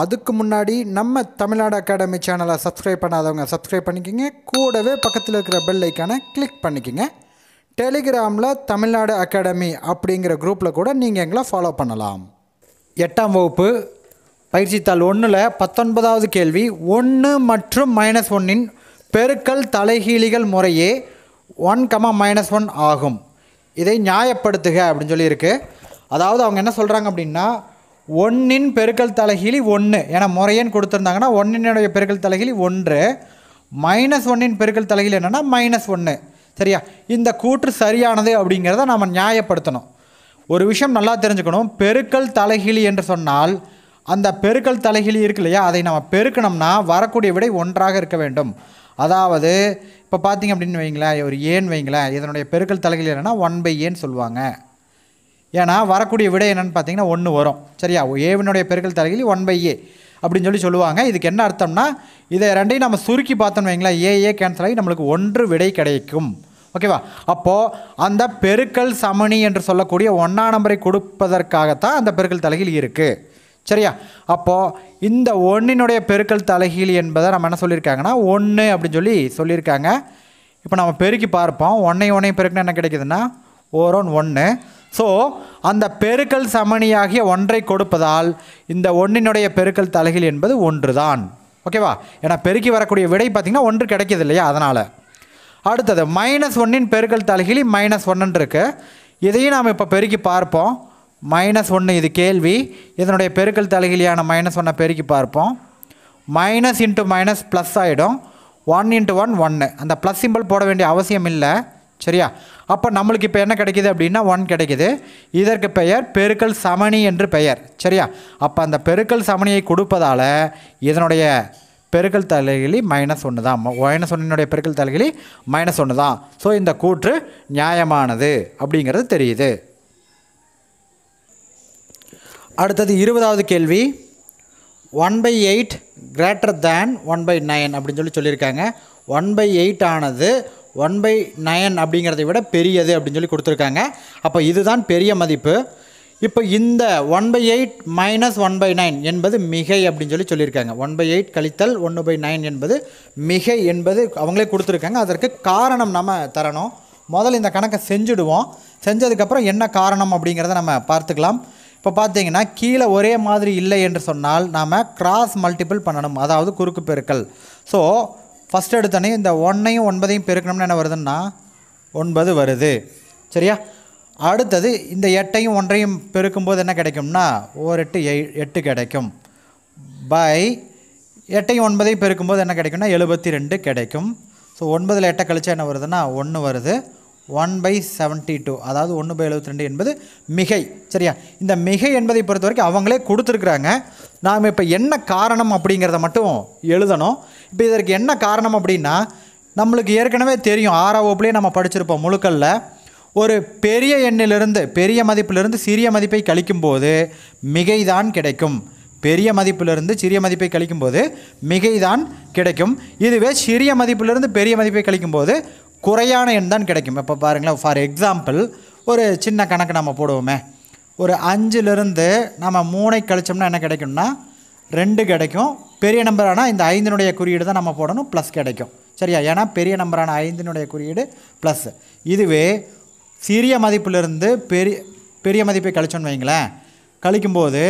அதுக்கு முன்னாடி நம்ம தமிழ்நாடு அகாடமி சேனலை சப்ஸ்கிரைப் பண்ணாதவங்க சப்ஸ்கிரைப் பண்ணிக்கோங்க கூடவே பக்கத்தில் இருக்கிற பெல் ஐக்கானை கிளிக் பண்ணிக்கோங்க டெலிகிராமில் தமிழ்நாடு அகாடமி அப்படிங்கிற குரூப்பில் கூட நீங்கள் எங்களை ஃபாலோ பண்ணலாம் எட்டாம் வகுப்பு பயிற்சித்தாள் ஒன்றில் பத்தொன்பதாவது கேள்வி ஒன்று மற்றும் மைனஸ் ஒன்னின் பெருக்கல் தலைகீழிகள் முறையே ஒன் கமா மைனஸ் ஒன் ஆகும் இதை நியாயப்படுத்துக அப்படின்னு சொல்லியிருக்கு அதாவது அவங்க என்ன சொல்கிறாங்க அப்படின்னா ஒன்றின் பெருக்கல் தலைகீழி ஒன்று ஏன்னா முறையன் கொடுத்துருந்தாங்கன்னா ஒன்றினுடைய பெருக்கல் தலைகீழி ஒன்று மைனஸ் ஒன்றின் பெருக்கல் தலைகிலி என்னென்னா மைனஸ் ஒன்று சரியா இந்த கூற்று சரியானது அப்படிங்கிறத நாம் நியாயப்படுத்தணும் ஒரு விஷயம் நல்லா தெரிஞ்சுக்கணும் பெருக்கல் தலைகிலி என்று சொன்னால் அந்த பெருக்கல் தலைகிழி இருக்கு இல்லையா அதை நம்ம பெருக்கணும்னா வரக்கூடிய விடை ஒன்றாக இருக்க வேண்டும் அதாவது இப்போ பார்த்தீங்க அப்படின்னு வைங்களேன் ஒரு ஏன் வைங்களேன் இதனுடைய பெருக்கல் தலைகிலி என்னென்னா ஒன் பை ஏன்னு சொல்லுவாங்க ஏன்னா வரக்கூடிய விடை என்னென்னு பார்த்தீங்கன்னா ஒன்று வரும் சரியா ஏவினுடைய பெருக்கல் தலைகளில் ஒன் பை ஏ அப்படின்னு சொல்லி சொல்லுவாங்க இதுக்கு என்ன அர்த்தம்னா இதை ரெண்டையும் நம்ம சுருக்கி பார்த்தோம்னு வைங்களேன் ஏ ஏ கேன்சல் ஆகி நம்மளுக்கு ஒன்று விடை கிடைக்கும் ஓகேவா அப்போது அந்த பெருக்கல் சமணி என்று சொல்லக்கூடிய ஒன்றா நம்பரை கொடுப்பதற்காகத்தான் அந்த பெருக்கல் தலைகில் இருக்குது சரியா அப்போது இந்த ஒன்றினுடைய பெருக்கல் தலைகீழ் என்பதை நம்ம என்ன சொல்லியிருக்காங்கன்னா ஒன்று அப்படின்னு சொல்லி சொல்லியிருக்காங்க இப்போ நம்ம பெருக்கி பார்ப்போம் ஒன்றை ஒன்றையும் பெருக்குன்னு என்ன கிடைக்குதுன்னா ஓரோன் ஒன்று ஸோ அந்த பெருக்கல் சமணியாகிய ஒன்றை கொடுப்பதால் இந்த ஒன்றினுடைய பெருக்கல் தலைகள் என்பது ஒன்று தான் ஓகேவா ஏன்னா பெருக்கி வரக்கூடிய விடை பார்த்திங்கன்னா ஒன்று கிடைக்கிது இல்லையா அதனால் அடுத்தது மைனஸ் ஒன்னின் பெருக்கல் தலைகிலி மைனஸ் ஒன்றுன்னு இதையும் நாம் இப்போ பெருக்கி பார்ப்போம் மைனஸ் ஒன்று இது கேள்வி இதனுடைய பெருக்கல் தலைகிலியான மைனஸ் ஒன்றை பெருக்கி பார்ப்போம் மைனஸ் இன்ட்டு மைனஸ் ப்ளஸ் ஆகிடும் ஒன் இன்ட்டு ஒன் ஒன்று அந்த ப்ளஸ் சிம்பிள் போட வேண்டிய அவசியம் இல்லை சரியா அப்போ நம்மளுக்கு இப்போ என்ன கிடைக்கிது அப்படின்னா ஒன் கிடைக்கிது இதற்கு பெயர் பெருக்கல் சமணி என்று பெயர் சரியா அப்போ அந்த பெருக்கல் சமணியை கொடுப்பதால் இதனுடைய பெருக்கல் தலைகளி மைனஸ் ஒன்று தான் மைனஸ் ஒன்னினுடைய பெருக்கல் தலைகளி மைனஸ் ஒன்று தான் ஸோ இந்த கூற்று நியாயமானது அப்படிங்கிறது தெரியுது அடுத்தது இருபதாவது கேள்வி one by eight greater than one by nine அப்படின்னு சொல்லி சொல்லியிருக்காங்க ஒன் பை எயிட் ஆனது ஒன் பை நயன் அப்படிங்கிறத விட பெரியது அப்படின்னு சொல்லி கொடுத்துருக்காங்க அப்போ இதுதான் பெரிய மதிப்பு இப்போ இந்த one by eight minus one by nine என்பது மிகை அப்படின்னு சொல்லி சொல்லியிருக்காங்க ஒன் பை எயிட் கழித்தல் ஒன்று பை நைன் என்பது மிகை என்பது அவங்களே கொடுத்துருக்காங்க அதற்கு காரணம் நம்ம தரணும் முதல்ல இந்த கணக்கை செஞ்சுடுவோம் செஞ்சதுக்கப்புறம் என்ன காரணம் அப்படிங்கிறத நம்ம பார்த்துக்கலாம் இப்போ பார்த்தீங்கன்னா கீழே ஒரே மாதிரி இல்லை என்று சொன்னால் நாம் கிராஸ் மல்டிபிள் பண்ணணும் அதாவது குறுக்கு பெருக்கல் ஸோ ஃபஸ்ட் எடுத்தோன்னே இந்த ஒன்றையும் ஒன்பதையும் பெருக்கணும்னு என்ன வருதுன்னா ஒன்பது வருது சரியா அடுத்தது இந்த எட்டையும் ஒன்றையும் பெருக்கும்போது என்ன கிடைக்கும்னா ஓர் எட்டு எட்டு கிடைக்கும் பை எட்டையும் ஒன்பதையும் பெருக்கும்போது என்ன கிடைக்கும்னா எழுபத்தி ரெண்டு கிடைக்கும் ஸோ ஒன்பதில் எட்டை கழிச்சா என்ன வருதுன்னா ஒன்று வருது ஒன் பை செவன்ட்டி டூ அதாவது ஒன்று பை எழுபத்தி ரெண்டு என்பது மிகை சரியா இந்த மிகை என்பதை பொறுத்த வரைக்கும் அவங்களே கொடுத்துருக்குறாங்க நாம் இப்போ என்ன காரணம் அப்படிங்கிறத மட்டும் எழுதணும் இப்போ இதற்கு என்ன காரணம் அப்படின்னா நம்மளுக்கு ஏற்கனவே தெரியும் ஆறாம் வகுப்புலேயே நம்ம படிச்சிருப்போம் முழுக்கல்ல ஒரு பெரிய எண்ணிலிருந்து பெரிய மதிப்பிலிருந்து சிறிய மதிப்பை கழிக்கும்போது மிகைதான் கிடைக்கும் பெரிய மதிப்பிலிருந்து சிறிய மதிப்பை கழிக்கும்போது மிகைதான் கிடைக்கும் இதுவே சிறிய மதிப்பிலிருந்து பெரிய மதிப்பை கழிக்கும்போது குறையான எண் தான் கிடைக்கும் இப்போ பாருங்களேன் ஃபார் எக்ஸாம்பிள் ஒரு சின்ன கணக்கு நம்ம போடுவோமே ஒரு அஞ்சுலேருந்து நம்ம மூணை கழிச்சோம்னா என்ன கிடைக்கும்னா ரெண்டு கிடைக்கும் பெரிய நம்பரானால் இந்த ஐந்தினுடைய குறியீடு தான் நம்ம போடணும் ப்ளஸ் கிடைக்கும் சரியா ஏன்னா பெரிய நம்பரான ஐந்தினுடைய குறியீடு ப்ளஸ் இதுவே சிறிய மதிப்பிலிருந்து பெரிய பெரிய மதிப்பை கழிச்சோன்னு வைங்களேன் கழிக்கும்போது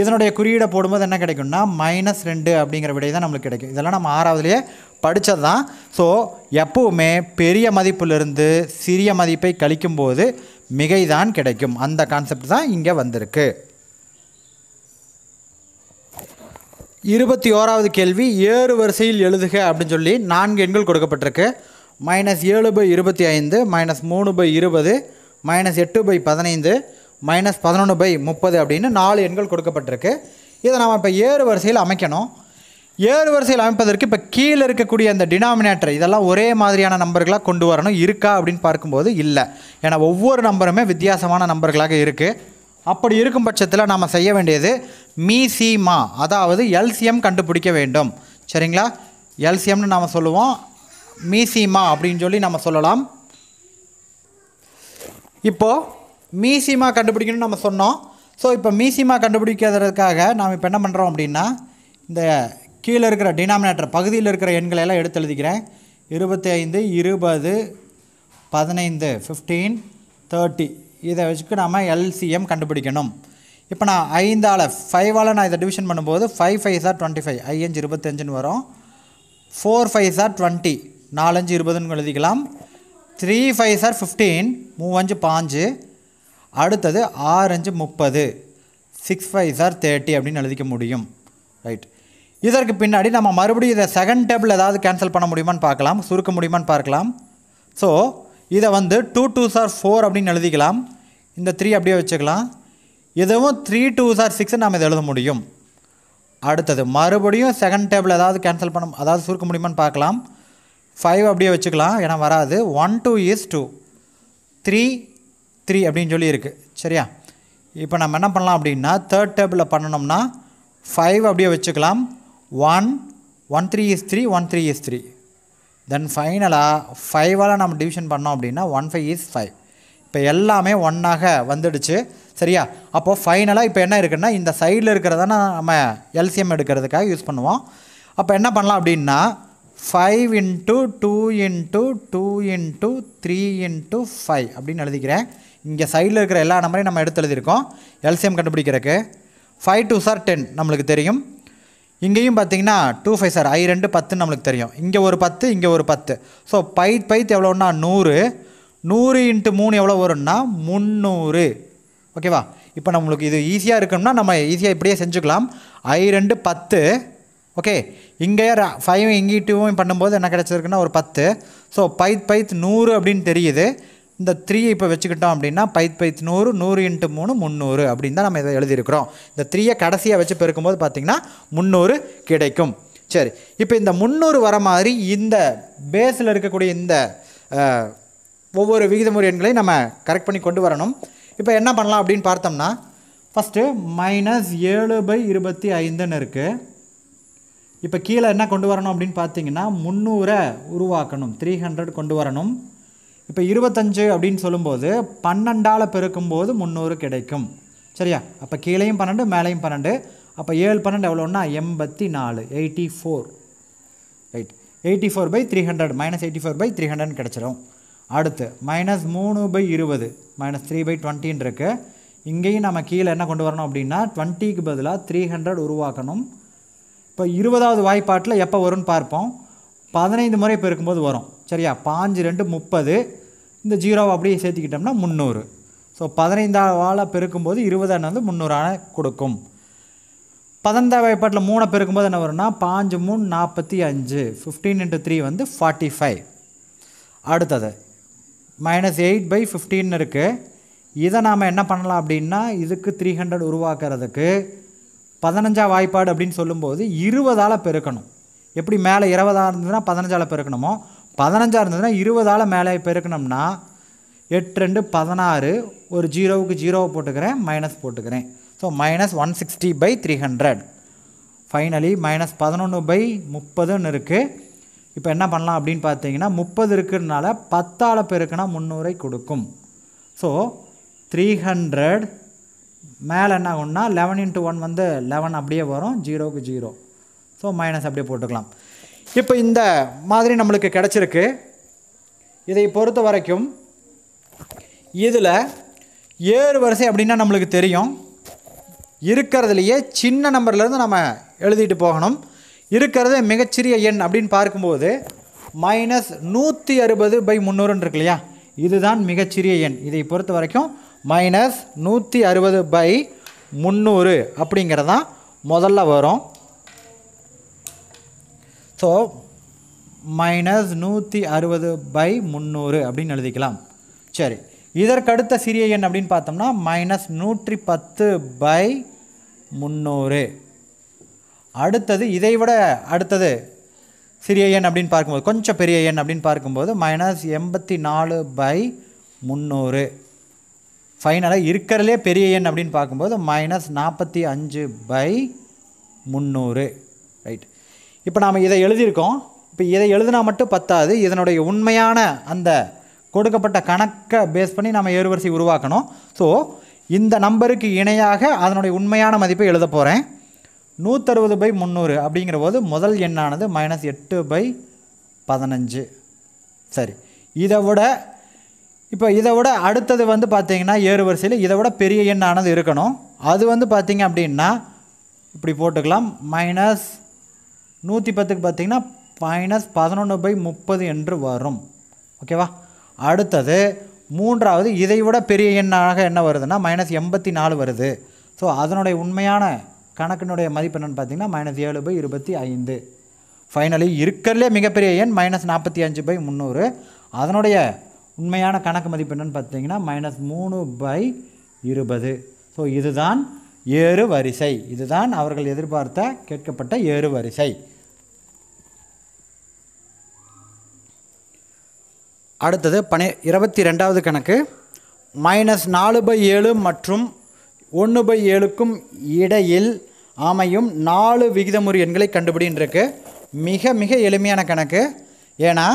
இதனுடைய குறியீடை போடும்போது என்ன கிடைக்கும்னா மைனஸ் ரெண்டு அப்படிங்கிற விடை தான் நம்மளுக்கு கிடைக்கும் இதெல்லாம் நம்ம ஆறாவதுலேயே படித்தது தான் ஸோ எப்போவுமே பெரிய மதிப்பிலிருந்து சிறிய மதிப்பை கழிக்கும்போது மிகை தான் கிடைக்கும் அந்த கான்செப்ட் தான் இங்கே வந்திருக்கு இருபத்தி ஓராவது கேள்வி ஏறு வரிசையில் எழுதுக அப்படின்னு சொல்லி நான்கு எண்கள் கொடுக்கப்பட்டிருக்கு மைனஸ் ஏழு பை இருபத்தி ஐந்து மைனஸ் மூணு பை இருபது மைனஸ் எட்டு பை பதினைந்து மைனஸ் பதினொன்று பை முப்பது அப்படின்னு நாலு எண்கள் கொடுக்கப்பட்டிருக்கு இதை நம்ம இப்போ ஏறு வரிசையில் அமைக்கணும் ஏறு வரிசையில் அமைப்பதற்கு இப்போ கீழே இருக்கக்கூடிய அந்த டினாமினேட்டர் இதெல்லாம் ஒரே மாதிரியான நம்பர்களாக கொண்டு வரணும் இருக்கா அப்படின்னு பார்க்கும்போது இல்லை ஏன்னா ஒவ்வொரு நம்பருமே வித்தியாசமான நம்பர்களாக இருக்குது அப்படி இருக்கும் பட்சத்தில் நாம் செய்ய வேண்டியது மீசிமா அதாவது எல்சிஎம் கண்டுபிடிக்க வேண்டும் சரிங்களா எல்சிஎம்னு நாம் சொல்லுவோம் மீசிமா அப்படின்னு சொல்லி நம்ம சொல்லலாம் இப்போது மீசிமா கண்டுபிடிக்கணும்னு நம்ம சொன்னோம் ஸோ இப்போ மீசிமா கண்டுபிடிக்கிறதுக்காக நாம் இப்போ என்ன பண்ணுறோம் அப்படின்னா இந்த கீழே இருக்கிற டினாமினேட்டர் பகுதியில் இருக்கிற எண்களை எல்லாம் எடுத்து எழுதிக்கிறேன் இருபத்தி ஐந்து இருபது பதினைந்து ஃபிஃப்டீன் தேர்ட்டி இதை வச்சுக்கு நம்ம எல்சிஎம் கண்டுபிடிக்கணும் இப்போ நான் ஐந்தால் ஃபைவால் நான் இதை டிவிஷன் பண்ணும்போது ஃபைவ் ஃபைவ் சார் டுவெண்ட்டி ஃபைவ் ஐஞ்சு இருபத்தஞ்சுன்னு வரும் ஃபோர் ஃபைவ் சார் டுவெண்ட்டி நாலஞ்சு இருபதுன்னு எழுதிக்கலாம் த்ரீ ஃபைவ் சார் ஃபிஃப்டீன் மூவஞ்சு பாஞ்சு அடுத்தது ஆறஞ்சு முப்பது சிக்ஸ் ஃபைவ் சார் தேர்ட்டி அப்படின்னு எழுதிக்க முடியும் ரைட் இதற்கு பின்னாடி நம்ம மறுபடியும் இதை செகண்ட் டேபிள் ஏதாவது கேன்சல் பண்ண முடியுமான்னு பார்க்கலாம் சுருக்க முடியுமான்னு பார்க்கலாம் ஸோ இதை வந்து டூ டூ சார் ஃபோர் அப்படின்னு எழுதிக்கலாம் இந்த த்ரீ அப்படியே வச்சுக்கலாம் எதுவும் த்ரீ டூ சார் சிக்ஸ் நாம் இதை எழுத முடியும் அடுத்தது மறுபடியும் செகண்ட் டேபிள் ஏதாவது கேன்சல் பண்ண அதாவது சுருக்க முடியுமான்னு பார்க்கலாம் ஃபைவ் அப்படியே வச்சுக்கலாம் ஏன்னா வராது one two is two three three அப்படின்னு சொல்லி இருக்குது சரியா இப்போ நம்ம என்ன பண்ணலாம் அப்படின்னா தேர்ட் டேபிளில் பண்ணணும்னா ஃபைவ் அப்படியே வச்சுக்கலாம் one one three is three one three is three then ஃபைனலாக ஃபைவால் நம்ம டிவிஷன் பண்ணோம் அப்படின்னா ஒன் ஃபைவ் இஸ் ஃபைவ் இப்போ எல்லாமே ஒன்னாக வந்துடுச்சு சரியா அப்போது ஃபைனலாக இப்போ என்ன இருக்குன்னா இந்த சைடில் இருக்கிறதான நம்ம எல்சிஎம் எடுக்கிறதுக்காக யூஸ் பண்ணுவோம் அப்போ என்ன பண்ணலாம் அப்படின்னா five into two into two into three into five அப்படின்னு எழுதிக்கிறேன் இங்கே சைடில் இருக்கிற எல்லா நம்பரையும் நம்ம எடுத்து எழுதியிருக்கோம் எல்சிஎம் கண்டுபிடிக்கிறதுக்கு ஃபைவ் டூ சார் டென் நம்மளுக்கு தெரியும் இங்கேயும் பார்த்தீங்கன்னா டூ ஃபைவ் சார் ஐ ரெண்டு பத்துன்னு நம்மளுக்கு தெரியும் இங்கே ஒரு பத்து இங்கே ஒரு பத்து ஸோ பைத் பைத் எவ்வளோன்னா நூறு நூறு இன்ட்டு மூணு எவ்வளோ வரும்னா முந்நூறு ஓகேவா இப்போ நம்மளுக்கு இது ஈஸியாக இருக்கணும்னா நம்ம ஈஸியாக இப்படியே செஞ்சுக்கலாம் ஐ ரெண்டு பத்து ஓகே இங்கே ஃபைவ் இங்கிட்டுவும் பண்ணும்போது என்ன கிடச்சிருக்குன்னா ஒரு பத்து ஸோ பைத் பைத் நூறு அப்படின்னு தெரியுது இந்த த்ரீயை இப்போ வச்சுக்கிட்டோம் அப்படின்னா பைத் பைத் நூறு நூறு இன்ட்டு மூணு முந்நூறு அப்படின்னு தான் நம்ம இதை எழுதியிருக்கிறோம் இந்த த்ரீயை கடைசியாக வச்சு பெருக்கும்போது பார்த்திங்கன்னா முந்நூறு கிடைக்கும் சரி இப்போ இந்த முந்நூறு வர மாதிரி இந்த பேஸில் இருக்கக்கூடிய இந்த ஒவ்வொரு விகிதமுறை எண்களை நம்ம கரெக்ட் பண்ணி கொண்டு வரணும் இப்போ என்ன பண்ணலாம் அப்படின்னு பார்த்தோம்னா ஃபஸ்ட்டு மைனஸ் ஏழு பை இருபத்தி ஐந்துன்னு இருக்குது இப்போ கீழே என்ன கொண்டு வரணும் அப்படின்னு பார்த்தீங்கன்னா முந்நூறை உருவாக்கணும் த்ரீ ஹண்ட்ரட் கொண்டு வரணும் இப்போ இருபத்தஞ்சு அப்படின்னு சொல்லும்போது பன்னெண்டால் பெருக்கும்போது முந்நூறு கிடைக்கும் சரியா அப்போ கீழேயும் பன்னெண்டு மேலேயும் பன்னெண்டு அப்போ ஏழு பன்னெண்டு எவ்வளோன்னா எண்பத்தி நாலு eighty four right eighty four by three hundred minus eighty four by three hundred கிடச்சிடும் அடுத்து மைனஸ் மூணு பை இருபது மைனஸ் த்ரீ பை டுவெண்ட்டின்னு இருக்குது இங்கேயும் நம்ம கீழே என்ன கொண்டு வரணும் அப்படின்னா டுவெண்ட்டிக்கு பதிலாக த்ரீ ஹண்ட்ரட் உருவாக்கணும் இப்போ இருபதாவது வாய்ப்பாட்டில் எப்போ வரும்னு பார்ப்போம் பதினைந்து முறை பெருக்கும்போது வரும் சரியா பாஞ்சு ரெண்டு முப்பது இந்த ஜீரோவை அப்படியே சேர்த்துக்கிட்டோம்னா முந்நூறு ஸோ பதினைந்தாவால் பெருக்கும்போது இருபதான வந்து முந்நூறான கொடுக்கும் பதினைந்தாம் வாய்ப்பாட்டில் மூணை பெருக்கும்போது என்ன வரும்னா பாஞ்சு மூணு நாற்பத்தி அஞ்சு ஃபிஃப்டீன் இன்ட்டு த்ரீ வந்து ஃபார்ட்டி ஃபைவ் அடுத்தது மைனஸ் எயிட் பை ஃபிஃப்டீன் இருக்குது இதை நாம் என்ன பண்ணலாம் அப்படின்னா இதுக்கு த்ரீ ஹண்ட்ரட் உருவாக்குறதுக்கு பதினஞ்சா வாய்ப்பாடு அப்படின்னு சொல்லும்போது இருபதால் பெருக்கணும் எப்படி மேலே இருபதாக இருந்ததுன்னா பதினஞ்சால் பெருக்கணுமோ பதினஞ்சாக இருந்ததுன்னா இருபதால் மேலே இருக்கணும்னா எட்டு ரெண்டு பதினாறு ஒரு ஜீரோவுக்கு ஜீரோவை போட்டுக்கிறேன் மைனஸ் போட்டுக்கிறேன் so minus one sixty by three hundred finally minus பதினொன்று பை முப்பதுன்னு இருக்குது இப்போ என்ன பண்ணலாம் அப்படின்னு பார்த்தீங்கன்னா முப்பது இருக்குதுனால பத்தால் பெருக்குனா முந்நூறை கொடுக்கும் ஸோ த்ரீ ஹண்ட்ரட் மேலே என்ன ஆகும்னா லெவன் இன்ட்டு ஒன் வந்து லெவன் அப்படியே வரும் ஜீரோவுக்கு ஜீரோ ஸோ மைனஸ் அப்படியே போட்டுக்கலாம் இப்போ இந்த மாதிரி நம்மளுக்கு கிடச்சிருக்கு இதை பொறுத்த வரைக்கும் இதில் ஏழு வரிசை அப்படின்னா நம்மளுக்கு தெரியும் இருக்கிறதுலையே சின்ன நம்பர்லேருந்து நம்ம எழுதிட்டு போகணும் இருக்கிறது மிகச்சிறிய எண் அப்படின்னு பார்க்கும்போது மைனஸ் நூற்றி அறுபது பை முந்நூறுன்னு இருக்கு இல்லையா இதுதான் மிகச்சிறிய எண் இதை பொறுத்த வரைக்கும் மைனஸ் நூற்றி அறுபது பை முந்நூறு அப்படிங்கிறதான் முதல்ல வரும் ஸோ மைனஸ் நூற்றி அறுபது பை முந்நூறு அப்படின்னு எழுதிக்கலாம் சரி இதற்கடுத்த சிறிய எண் அப்படின்னு பார்த்தோம்னா மைனஸ் நூற்றி பத்து பை முந்நூறு அடுத்தது இதை விட அடுத்தது சிறிய எண் அப்படின்னு பார்க்கும்போது கொஞ்சம் பெரிய எண் அப்படின்னு பார்க்கும்போது மைனஸ் எண்பத்தி நாலு பை முந்நூறு ஃபைனலாக இருக்கிறதுலே பெரிய எண் அப்படின்னு பார்க்கும்போது மைனஸ் நாற்பத்தி அஞ்சு பை முந்நூறு ரைட் இப்போ நாம் இதை எழுதியிருக்கோம் இப்போ இதை எழுதினா மட்டும் பத்தாது இதனுடைய உண்மையான அந்த கொடுக்கப்பட்ட கணக்கை பேஸ் பண்ணி நம்ம ஏறுவரிசை உருவாக்கணும் ஸோ இந்த நம்பருக்கு இணையாக அதனுடைய உண்மையான மதிப்பை எழுத போகிறேன் நூற்றறுபது பை முந்நூறு அப்படிங்கிற போது முதல் எண்ணானது மைனஸ் எட்டு பை பதினஞ்சு சரி இதை விட இப்போ இதை விட அடுத்தது வந்து பார்த்திங்கன்னா ஏறு வரிசையில் இதை விட பெரிய எண்ணானது இருக்கணும் அது வந்து பார்த்திங்க அப்படின்னா இப்படி போட்டுக்கலாம் மைனஸ் நூற்றி பத்துக்கு பார்த்திங்கன்னா மைனஸ் பதினொன்று பை முப்பது என்று வரும் ஓகேவா அடுத்தது மூன்றாவது இதை விட பெரிய எண்ணாக என்ன வருதுன்னா மைனஸ் எண்பத்தி நாலு வருது ஸோ அதனுடைய உண்மையான கணக்கினுடைய மதிப்பு என்னென்னு பார்த்தீங்கன்னா மைனஸ் ஏழு பை இருபத்தி ஐந்து ஃபைனலி இருக்கிறதுலே மிகப்பெரிய எண் மைனஸ் நாற்பத்தி அஞ்சு பை முந்நூறு அதனுடைய உண்மையான கணக்கு மதிப்பு என்னென்னு பார்த்தீங்கன்னா மைனஸ் மூணு பை இருபது ஸோ இதுதான் ஏறு வரிசை இதுதான் அவர்கள் எதிர்பார்த்த கேட்கப்பட்ட ஏறு வரிசை அடுத்தது பனி இருபத்தி ரெண்டாவது கணக்கு மைனஸ் நாலு பை ஏழு மற்றும் ஒன்று பை ஏழுக்கும் இடையில் அமையும் நாலு விகிதமுறு எண்களை கண்டுபிடின்றிருக்கு மிக மிக எளிமையான கணக்கு ஏன்னா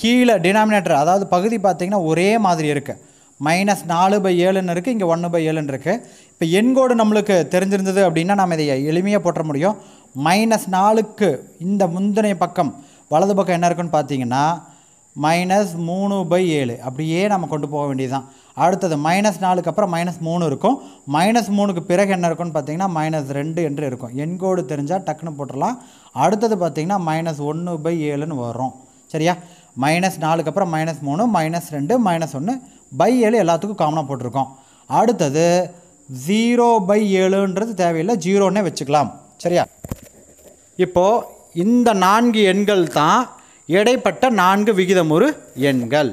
கீழே டினாமினேட்டர் அதாவது பகுதி பார்த்திங்கன்னா ஒரே மாதிரி இருக்குது மைனஸ் நாலு பை ஏழுன்னு இருக்குது இங்கே ஒன்று பை ஏழுன்னு இருக்குது இப்போ எண்கோடு நம்மளுக்கு தெரிஞ்சிருந்தது அப்படின்னா நாம் இதை எளிமையாக போட்டுற முடியும் மைனஸ் நாலுக்கு இந்த முந்தினைய பக்கம் வலது பக்கம் என்ன இருக்குன்னு பார்த்தீங்கன்னா மைனஸ் மூணு பை ஏழு அப்படியே நம்ம கொண்டு போக வேண்டியதுதான் அடுத்தது மைனஸ் நாலுக்கு அப்புறம் மைனஸ் மூணு இருக்கும் மைனஸ் மூணுக்கு பிறகு என்ன இருக்குன்னு பார்த்தீங்கன்னா மைனஸ் ரெண்டு என்று இருக்கும் எண்கோடு தெரிஞ்சால் டக்குன்னு போட்டுடலாம் அடுத்தது பார்த்திங்கன்னா மைனஸ் ஒன்று பை ஏழுன்னு வரும் சரியா மைனஸ் நாலுக்கு அப்புறம் மைனஸ் மூணு மைனஸ் ரெண்டு மைனஸ் ஒன்று பை ஏழு எல்லாத்துக்கும் காமனாக போட்டிருக்கோம் அடுத்தது ஜீரோ பை ஏழுன்றது தேவையில்லை ஜீரோன்னே வச்சுக்கலாம் சரியா இப்போது இந்த நான்கு எண்கள் தான் இடைப்பட்ட நான்கு விகிதமுறு எண்கள்